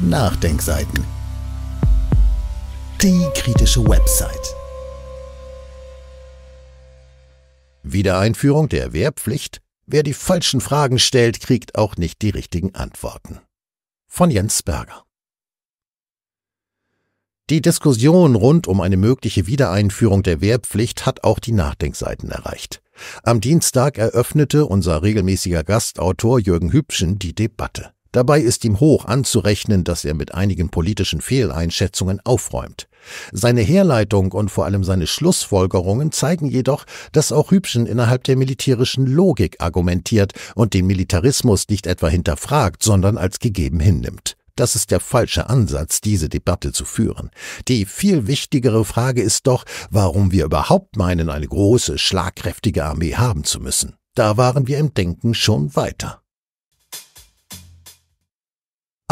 Nachdenkseiten. Die kritische Website. Wiedereinführung der Wehrpflicht. Wer die falschen Fragen stellt, kriegt auch nicht die richtigen Antworten. Von Jens Berger. Die Diskussion rund um eine mögliche Wiedereinführung der Wehrpflicht hat auch die Nachdenkseiten erreicht. Am Dienstag eröffnete unser regelmäßiger Gastautor Jürgen Hübschen die Debatte. Dabei ist ihm hoch anzurechnen, dass er mit einigen politischen Fehleinschätzungen aufräumt. Seine Herleitung und vor allem seine Schlussfolgerungen zeigen jedoch, dass auch Hübschen innerhalb der militärischen Logik argumentiert und den Militarismus nicht etwa hinterfragt, sondern als gegeben hinnimmt. Das ist der falsche Ansatz, diese Debatte zu führen. Die viel wichtigere Frage ist doch, warum wir überhaupt meinen, eine große, schlagkräftige Armee haben zu müssen. Da waren wir im Denken schon weiter.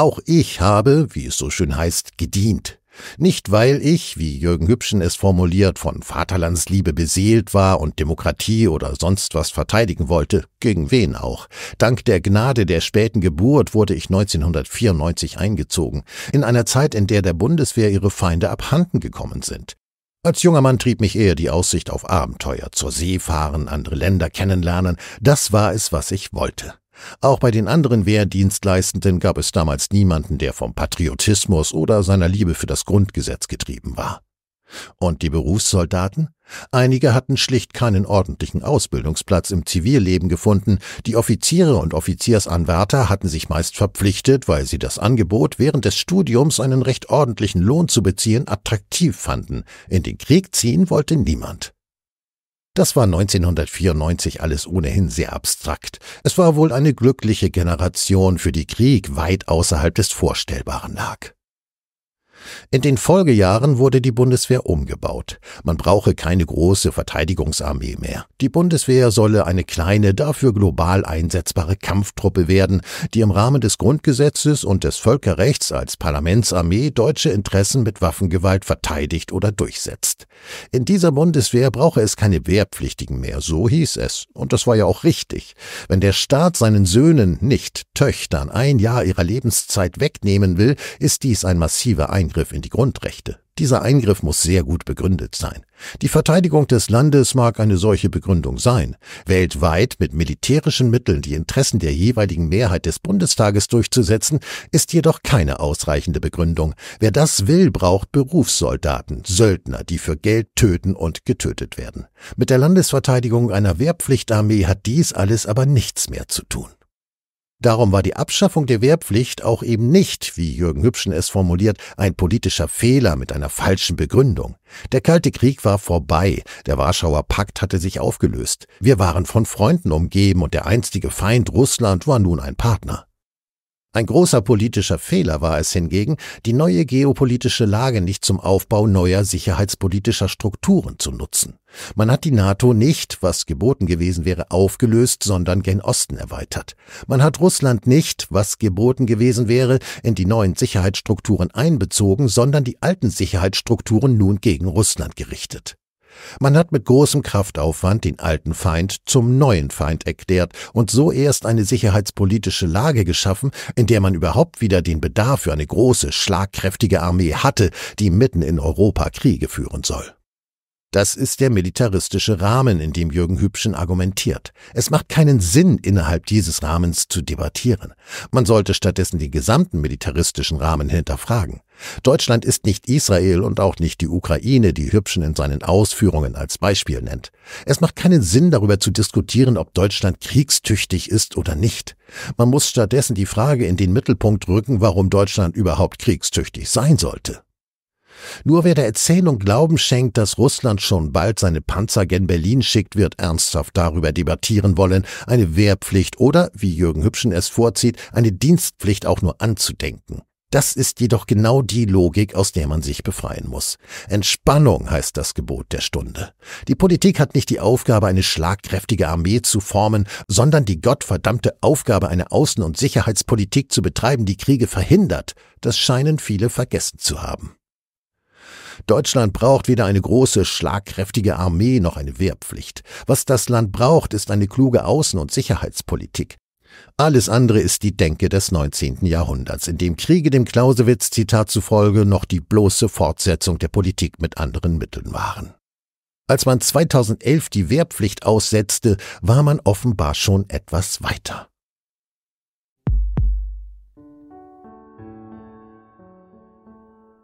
Auch ich habe, wie es so schön heißt, gedient. Nicht weil ich, wie Jürgen Hübschen es formuliert, von Vaterlandsliebe beseelt war und Demokratie oder sonst was verteidigen wollte, gegen wen auch. Dank der Gnade der späten Geburt wurde ich 1994 eingezogen, in einer Zeit, in der der Bundeswehr ihre Feinde abhanden gekommen sind. Als junger Mann trieb mich eher die Aussicht auf Abenteuer, zur See fahren, andere Länder kennenlernen, das war es, was ich wollte. Auch bei den anderen Wehrdienstleistenden gab es damals niemanden, der vom Patriotismus oder seiner Liebe für das Grundgesetz getrieben war. Und die Berufssoldaten? Einige hatten schlicht keinen ordentlichen Ausbildungsplatz im Zivilleben gefunden, die Offiziere und Offiziersanwärter hatten sich meist verpflichtet, weil sie das Angebot, während des Studiums einen recht ordentlichen Lohn zu beziehen, attraktiv fanden. In den Krieg ziehen wollte niemand. Das war 1994 alles ohnehin sehr abstrakt. Es war wohl eine glückliche Generation, für die Krieg weit außerhalb des Vorstellbaren lag. In den Folgejahren wurde die Bundeswehr umgebaut. Man brauche keine große Verteidigungsarmee mehr. Die Bundeswehr solle eine kleine, dafür global einsetzbare Kampftruppe werden, die im Rahmen des Grundgesetzes und des Völkerrechts als Parlamentsarmee deutsche Interessen mit Waffengewalt verteidigt oder durchsetzt. In dieser Bundeswehr brauche es keine Wehrpflichtigen mehr, so hieß es. Und das war ja auch richtig. Wenn der Staat seinen Söhnen, nicht Töchtern, ein Jahr ihrer Lebenszeit wegnehmen will, ist dies ein massiver Eingriff in die Grundrechte. Dieser Eingriff muss sehr gut begründet sein. Die Verteidigung des Landes mag eine solche Begründung sein. Weltweit mit militärischen Mitteln die Interessen der jeweiligen Mehrheit des Bundestages durchzusetzen, ist jedoch keine ausreichende Begründung. Wer das will, braucht Berufssoldaten, Söldner, die für Geld töten und getötet werden. Mit der Landesverteidigung einer Wehrpflichtarmee hat dies alles aber nichts mehr zu tun. Darum war die Abschaffung der Wehrpflicht auch eben nicht, wie Jürgen Hübschen es formuliert, ein politischer Fehler mit einer falschen Begründung. Der Kalte Krieg war vorbei, der Warschauer Pakt hatte sich aufgelöst, wir waren von Freunden umgeben und der einstige Feind Russland war nun ein Partner. Ein großer politischer Fehler war es hingegen, die neue geopolitische Lage nicht zum Aufbau neuer sicherheitspolitischer Strukturen zu nutzen. Man hat die NATO nicht, was geboten gewesen wäre, aufgelöst, sondern gen Osten erweitert. Man hat Russland nicht, was geboten gewesen wäre, in die neuen Sicherheitsstrukturen einbezogen, sondern die alten Sicherheitsstrukturen nun gegen Russland gerichtet. Man hat mit großem Kraftaufwand den alten Feind zum neuen Feind erklärt und so erst eine sicherheitspolitische Lage geschaffen, in der man überhaupt wieder den Bedarf für eine große, schlagkräftige Armee hatte, die mitten in Europa Kriege führen soll. Das ist der militaristische Rahmen, in dem Jürgen Hübschen argumentiert. Es macht keinen Sinn, innerhalb dieses Rahmens zu debattieren. Man sollte stattdessen den gesamten militaristischen Rahmen hinterfragen. Deutschland ist nicht Israel und auch nicht die Ukraine, die Hübschen in seinen Ausführungen als Beispiel nennt. Es macht keinen Sinn, darüber zu diskutieren, ob Deutschland kriegstüchtig ist oder nicht. Man muss stattdessen die Frage in den Mittelpunkt rücken, warum Deutschland überhaupt kriegstüchtig sein sollte. Nur wer der Erzählung Glauben schenkt, dass Russland schon bald seine Panzer gen Berlin schickt, wird ernsthaft darüber debattieren wollen, eine Wehrpflicht oder, wie Jürgen Hübschen es vorzieht, eine Dienstpflicht auch nur anzudenken. Das ist jedoch genau die Logik, aus der man sich befreien muss. Entspannung heißt das Gebot der Stunde. Die Politik hat nicht die Aufgabe, eine schlagkräftige Armee zu formen, sondern die gottverdammte Aufgabe, eine Außen- und Sicherheitspolitik zu betreiben, die Kriege verhindert. Das scheinen viele vergessen zu haben. Deutschland braucht weder eine große, schlagkräftige Armee noch eine Wehrpflicht. Was das Land braucht, ist eine kluge Außen- und Sicherheitspolitik. Alles andere ist die Denke des 19. Jahrhunderts, in dem Kriege dem Clausewitz Zitat zufolge noch die bloße Fortsetzung der Politik mit anderen Mitteln waren. Als man 2011 die Wehrpflicht aussetzte, war man offenbar schon etwas weiter.